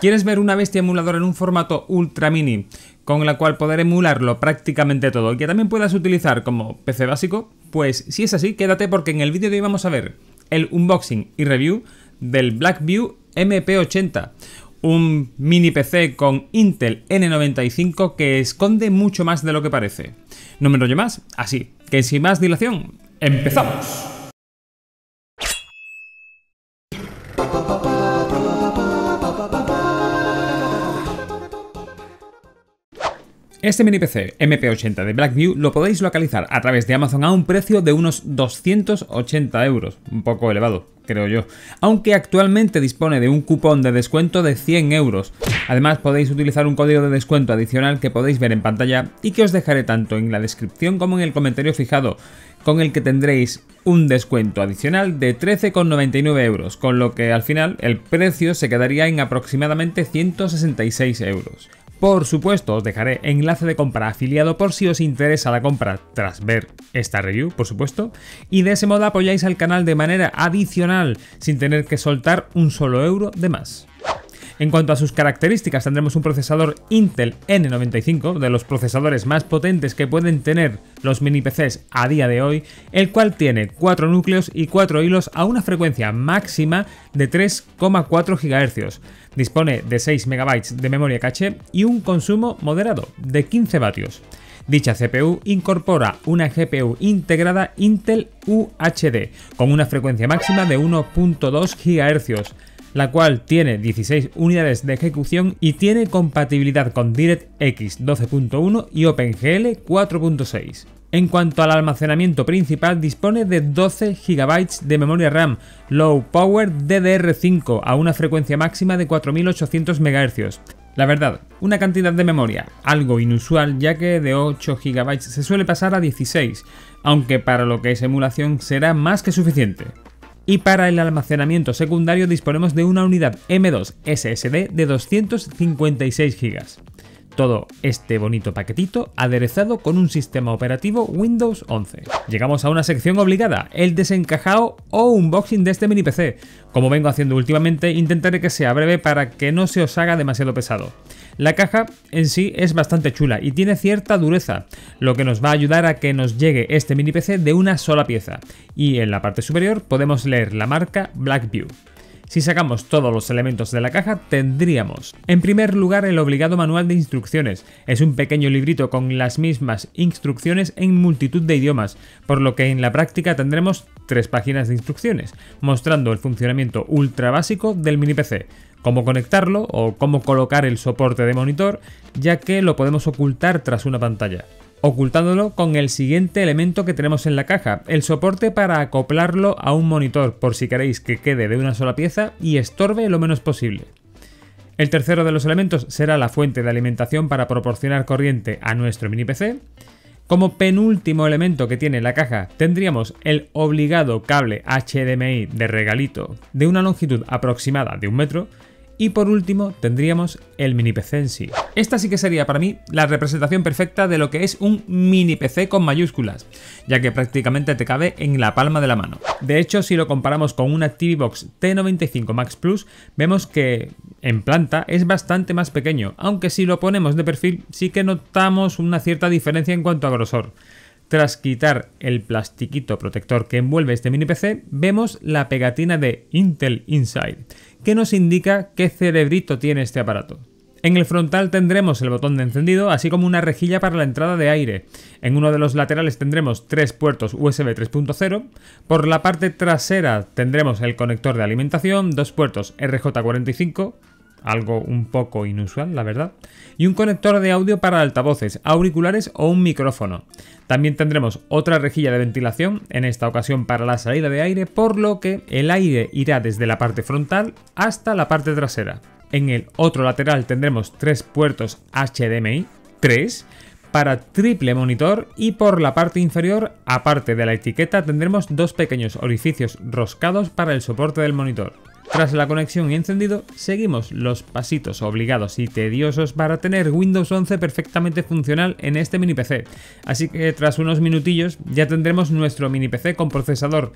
¿Quieres ver una bestia emuladora en un formato ultra mini con la cual poder emularlo prácticamente todo y que también puedas utilizar como PC básico? Pues si es así, quédate porque en el vídeo de hoy vamos a ver el unboxing y review del Blackview MP80 un mini PC con Intel N95 que esconde mucho más de lo que parece. No me enrollo más, así que sin más dilación, empezamos. Este mini PC MP80 de Blackview lo podéis localizar a través de Amazon a un precio de unos 280 euros, un poco elevado, creo yo, aunque actualmente dispone de un cupón de descuento de 100 euros. Además podéis utilizar un código de descuento adicional que podéis ver en pantalla y que os dejaré tanto en la descripción como en el comentario fijado, con el que tendréis un descuento adicional de 13,99 euros, con lo que al final el precio se quedaría en aproximadamente 166 euros. Por supuesto, os dejaré enlace de compra afiliado por si os interesa la compra tras ver esta review, por supuesto, y de ese modo apoyáis al canal de manera adicional sin tener que soltar un solo euro de más. En cuanto a sus características, tendremos un procesador Intel N95, de los procesadores más potentes que pueden tener los mini PCs a día de hoy, el cual tiene 4 núcleos y 4 hilos a una frecuencia máxima de 3,4 GHz. Dispone de 6 MB de memoria caché y un consumo moderado de 15 vatios. Dicha CPU incorpora una GPU integrada Intel UHD con una frecuencia máxima de 1.2 GHz, la cual tiene 16 unidades de ejecución y tiene compatibilidad con DirectX 12.1 y OpenGL 4.6. En cuanto al almacenamiento principal, dispone de 12 GB de memoria RAM low power DDR5 a una frecuencia máxima de 4800 MHz. La verdad, una cantidad de memoria algo inusual ya que de 8 GB se suele pasar a 16, aunque para lo que es emulación será más que suficiente. Y para el almacenamiento secundario disponemos de una unidad M2 SSD de 256 GB. Todo este bonito paquetito aderezado con un sistema operativo Windows 11. Llegamos a una sección obligada, el desencajado o unboxing de este mini PC. Como vengo haciendo últimamente, intentaré que sea breve para que no se os haga demasiado pesado. La caja en sí es bastante chula y tiene cierta dureza, lo que nos va a ayudar a que nos llegue este mini PC de una sola pieza. Y en la parte superior podemos leer la marca Blackview. Si sacamos todos los elementos de la caja, tendríamos, en primer lugar, el obligado manual de instrucciones. Es un pequeño librito con las mismas instrucciones en multitud de idiomas, por lo que en la práctica tendremos tres páginas de instrucciones, mostrando el funcionamiento ultra básico del mini PC, cómo conectarlo o cómo colocar el soporte de monitor, ya que lo podemos ocultar tras una pantalla ocultándolo con el siguiente elemento que tenemos en la caja, el soporte para acoplarlo a un monitor por si queréis que quede de una sola pieza y estorbe lo menos posible. El tercero de los elementos será la fuente de alimentación para proporcionar corriente a nuestro mini PC. Como penúltimo elemento que tiene la caja tendríamos el obligado cable HDMI de regalito de una longitud aproximada de un metro y por último tendríamos el mini PC en sí. Esta sí que sería para mí la representación perfecta de lo que es un mini PC con mayúsculas, ya que prácticamente te cabe en la palma de la mano. De hecho, si lo comparamos con una TV Box T95 Max Plus, vemos que en planta es bastante más pequeño, aunque si lo ponemos de perfil sí que notamos una cierta diferencia en cuanto a grosor. Tras quitar el plastiquito protector que envuelve este mini PC, vemos la pegatina de Intel Inside, que nos indica qué cerebrito tiene este aparato. En el frontal tendremos el botón de encendido, así como una rejilla para la entrada de aire. En uno de los laterales tendremos tres puertos USB 3.0. Por la parte trasera tendremos el conector de alimentación, dos puertos RJ45, algo un poco inusual, la verdad, y un conector de audio para altavoces, auriculares o un micrófono. También tendremos otra rejilla de ventilación, en esta ocasión para la salida de aire, por lo que el aire irá desde la parte frontal hasta la parte trasera. En el otro lateral tendremos tres puertos HDMI, tres, para triple monitor y por la parte inferior, aparte de la etiqueta, tendremos dos pequeños orificios roscados para el soporte del monitor. Tras la conexión y encendido, seguimos los pasitos obligados y tediosos para tener Windows 11 perfectamente funcional en este mini PC. Así que tras unos minutillos ya tendremos nuestro mini PC con procesador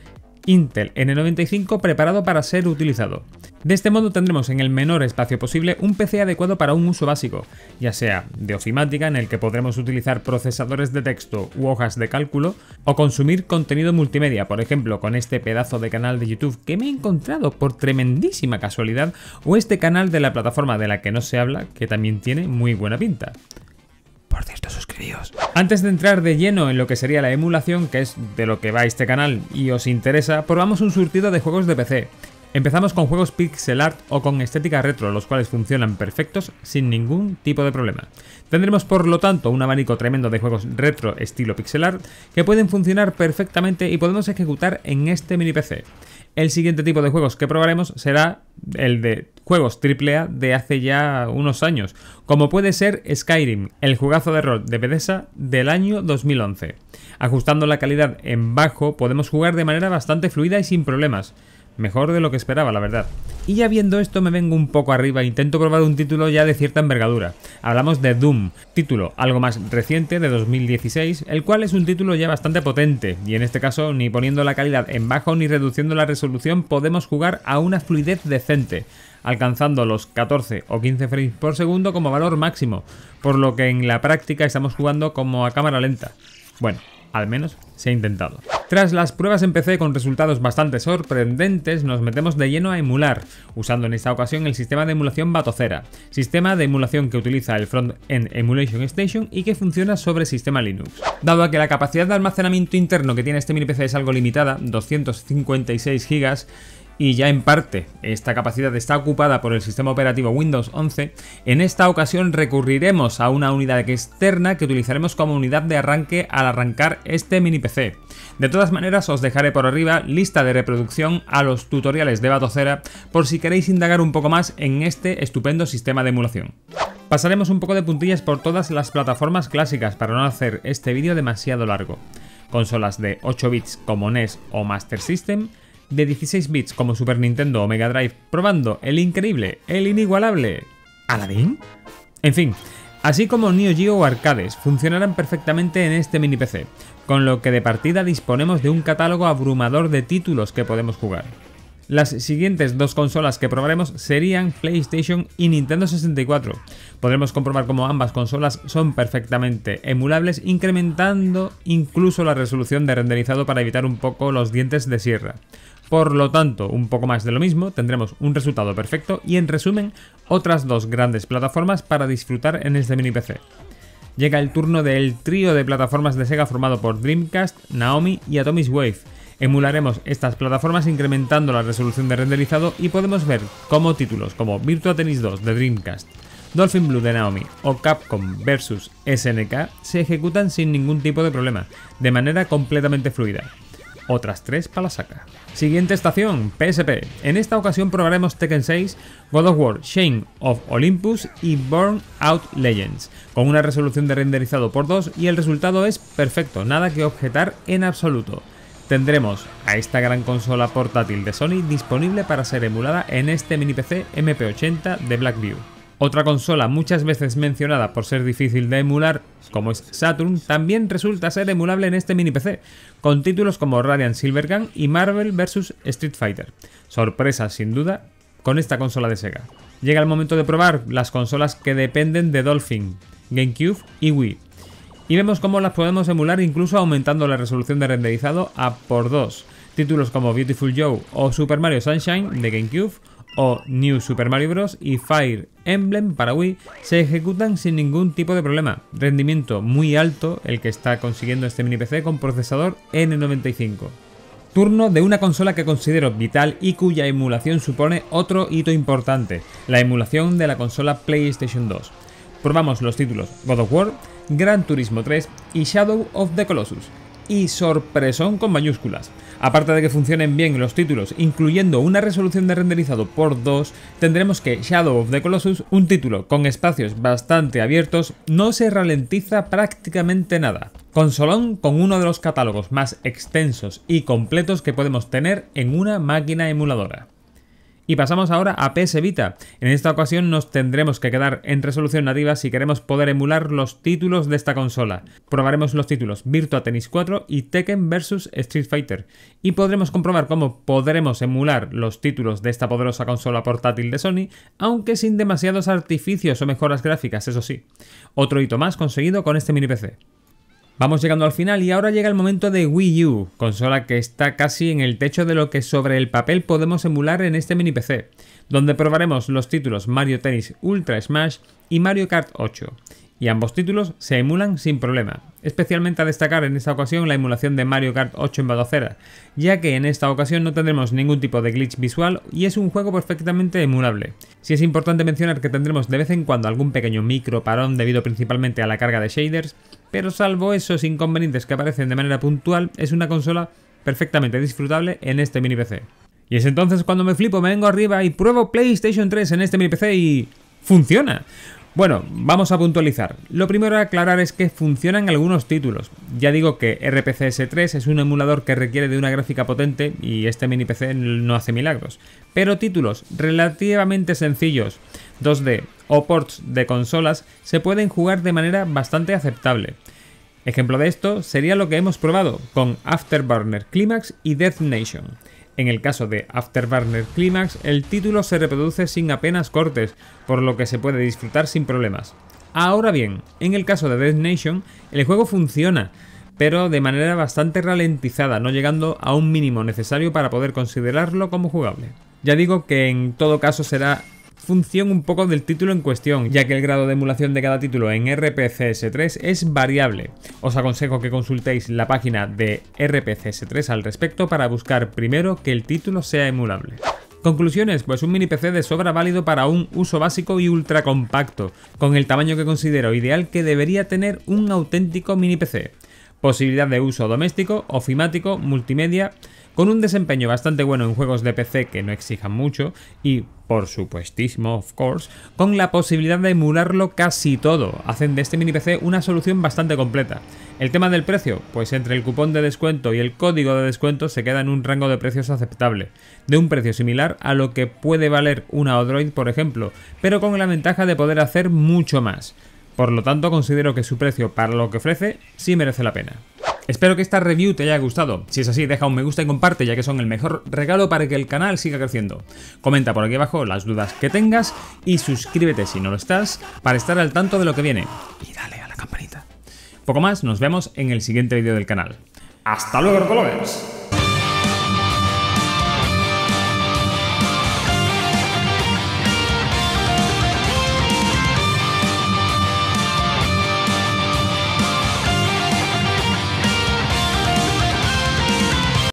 Intel N95 preparado para ser utilizado. De este modo tendremos en el menor espacio posible un PC adecuado para un uso básico, ya sea de ofimática en el que podremos utilizar procesadores de texto u hojas de cálculo, o consumir contenido multimedia, por ejemplo con este pedazo de canal de YouTube que me he encontrado por tremendísima casualidad, o este canal de la plataforma de la que no se habla que también tiene muy buena pinta. Por cierto, suscribíos. Antes de entrar de lleno en lo que sería la emulación, que es de lo que va este canal y os interesa, probamos un surtido de juegos de PC. Empezamos con juegos pixel art o con estética retro, los cuales funcionan perfectos sin ningún tipo de problema. Tendremos por lo tanto un abanico tremendo de juegos retro estilo pixel art que pueden funcionar perfectamente y podemos ejecutar en este mini PC. El siguiente tipo de juegos que probaremos será el de juegos AAA de hace ya unos años, como puede ser Skyrim, el jugazo de rol de Bethesda del año 2011. Ajustando la calidad en bajo, podemos jugar de manera bastante fluida y sin problemas. Mejor de lo que esperaba, la verdad. Y ya viendo esto me vengo un poco arriba, intento probar un título ya de cierta envergadura. Hablamos de Doom, título algo más reciente de 2016, el cual es un título ya bastante potente, y en este caso ni poniendo la calidad en bajo ni reduciendo la resolución podemos jugar a una fluidez decente alcanzando los 14 o 15 frames por segundo como valor máximo, por lo que en la práctica estamos jugando como a cámara lenta. Bueno, al menos se ha intentado. Tras las pruebas en PC con resultados bastante sorprendentes, nos metemos de lleno a emular, usando en esta ocasión el sistema de emulación Batocera, sistema de emulación que utiliza el Front-End Emulation Station y que funciona sobre sistema Linux. Dado a que la capacidad de almacenamiento interno que tiene este mini PC es algo limitada, 256 GB, y ya en parte esta capacidad está ocupada por el sistema operativo Windows 11, en esta ocasión recurriremos a una unidad externa que utilizaremos como unidad de arranque al arrancar este mini PC. De todas maneras os dejaré por arriba lista de reproducción a los tutoriales de Batocera por si queréis indagar un poco más en este estupendo sistema de emulación. Pasaremos un poco de puntillas por todas las plataformas clásicas para no hacer este vídeo demasiado largo. Consolas de 8 bits como NES o Master System, de 16 bits como Super Nintendo o Mega Drive probando el increíble, el inigualable Aladdin. En fin, así como Neo Geo o Arcades funcionarán perfectamente en este mini PC, con lo que de partida disponemos de un catálogo abrumador de títulos que podemos jugar. Las siguientes dos consolas que probaremos serían PlayStation y Nintendo 64. Podremos comprobar cómo ambas consolas son perfectamente emulables, incrementando incluso la resolución de renderizado para evitar un poco los dientes de sierra. Por lo tanto, un poco más de lo mismo, tendremos un resultado perfecto y en resumen, otras dos grandes plataformas para disfrutar en este mini PC. Llega el turno del trío de plataformas de Sega formado por Dreamcast, Naomi y Atomis Wave. Emularemos estas plataformas incrementando la resolución de renderizado y podemos ver cómo títulos como Virtua Tennis 2 de Dreamcast, Dolphin Blue de Naomi o Capcom vs SNK se ejecutan sin ningún tipo de problema, de manera completamente fluida otras tres para la saca. Siguiente estación, PSP. En esta ocasión probaremos Tekken 6, God of War, Shane of Olympus y Burnout Legends, con una resolución de renderizado por 2 y el resultado es perfecto, nada que objetar en absoluto. Tendremos a esta gran consola portátil de Sony disponible para ser emulada en este mini PC MP80 de Blackview. Otra consola muchas veces mencionada por ser difícil de emular, como es Saturn, también resulta ser emulable en este mini PC, con títulos como Radiant Gun y Marvel vs Street Fighter. Sorpresa, sin duda, con esta consola de Sega. Llega el momento de probar las consolas que dependen de Dolphin, GameCube y Wii. Y vemos cómo las podemos emular incluso aumentando la resolución de renderizado a por dos. Títulos como Beautiful Joe o Super Mario Sunshine de GameCube o New Super Mario Bros. y Fire Emblem para Wii se ejecutan sin ningún tipo de problema. Rendimiento muy alto el que está consiguiendo este mini PC con procesador N95. Turno de una consola que considero vital y cuya emulación supone otro hito importante, la emulación de la consola PlayStation 2. Probamos los títulos God of War, Gran Turismo 3 y Shadow of the Colossus. Y sorpresón con mayúsculas. Aparte de que funcionen bien los títulos, incluyendo una resolución de renderizado por 2, tendremos que Shadow of the Colossus, un título con espacios bastante abiertos, no se ralentiza prácticamente nada. Consolón con uno de los catálogos más extensos y completos que podemos tener en una máquina emuladora. Y pasamos ahora a PS Vita. En esta ocasión nos tendremos que quedar en resolución nativa si queremos poder emular los títulos de esta consola. Probaremos los títulos Virtua Tennis 4 y Tekken vs Street Fighter. Y podremos comprobar cómo podremos emular los títulos de esta poderosa consola portátil de Sony, aunque sin demasiados artificios o mejoras gráficas, eso sí. Otro hito más conseguido con este mini PC. Vamos llegando al final y ahora llega el momento de Wii U, consola que está casi en el techo de lo que sobre el papel podemos emular en este mini PC, donde probaremos los títulos Mario Tennis Ultra Smash y Mario Kart 8 y ambos títulos se emulan sin problema. Especialmente a destacar en esta ocasión la emulación de Mario Kart 8 en Badocera, ya que en esta ocasión no tendremos ningún tipo de glitch visual y es un juego perfectamente emulable. Si es importante mencionar que tendremos de vez en cuando algún pequeño micro parón debido principalmente a la carga de shaders, pero salvo esos inconvenientes que aparecen de manera puntual, es una consola perfectamente disfrutable en este mini PC. Y es entonces cuando me flipo, me vengo arriba y pruebo PlayStation 3 en este mini PC y... ¡Funciona! Bueno, vamos a puntualizar. Lo primero a aclarar es que funcionan algunos títulos. Ya digo que RPCS3 es un emulador que requiere de una gráfica potente y este mini PC no hace milagros. Pero títulos relativamente sencillos, 2D o ports de consolas, se pueden jugar de manera bastante aceptable. Ejemplo de esto sería lo que hemos probado con Afterburner Climax y Death Nation. En el caso de Afterburner Climax, el título se reproduce sin apenas cortes, por lo que se puede disfrutar sin problemas. Ahora bien, en el caso de Death Nation, el juego funciona, pero de manera bastante ralentizada, no llegando a un mínimo necesario para poder considerarlo como jugable. Ya digo que en todo caso será función un poco del título en cuestión, ya que el grado de emulación de cada título en RPCS3 es variable. Os aconsejo que consultéis la página de RPCS3 al respecto para buscar primero que el título sea emulable. Conclusiones, pues un mini PC de sobra válido para un uso básico y ultra compacto, con el tamaño que considero ideal que debería tener un auténtico mini PC. Posibilidad de uso doméstico, ofimático, multimedia, con un desempeño bastante bueno en juegos de PC que no exijan mucho y por supuestísimo, of course, con la posibilidad de emularlo casi todo. Hacen de este mini PC una solución bastante completa. El tema del precio, pues entre el cupón de descuento y el código de descuento se queda en un rango de precios aceptable, de un precio similar a lo que puede valer una Odroid, por ejemplo, pero con la ventaja de poder hacer mucho más. Por lo tanto, considero que su precio para lo que ofrece sí merece la pena. Espero que esta review te haya gustado. Si es así, deja un me gusta y comparte, ya que son el mejor regalo para que el canal siga creciendo. Comenta por aquí abajo las dudas que tengas y suscríbete si no lo estás para estar al tanto de lo que viene. Y dale a la campanita. Poco más, nos vemos en el siguiente vídeo del canal. ¡Hasta luego, colores.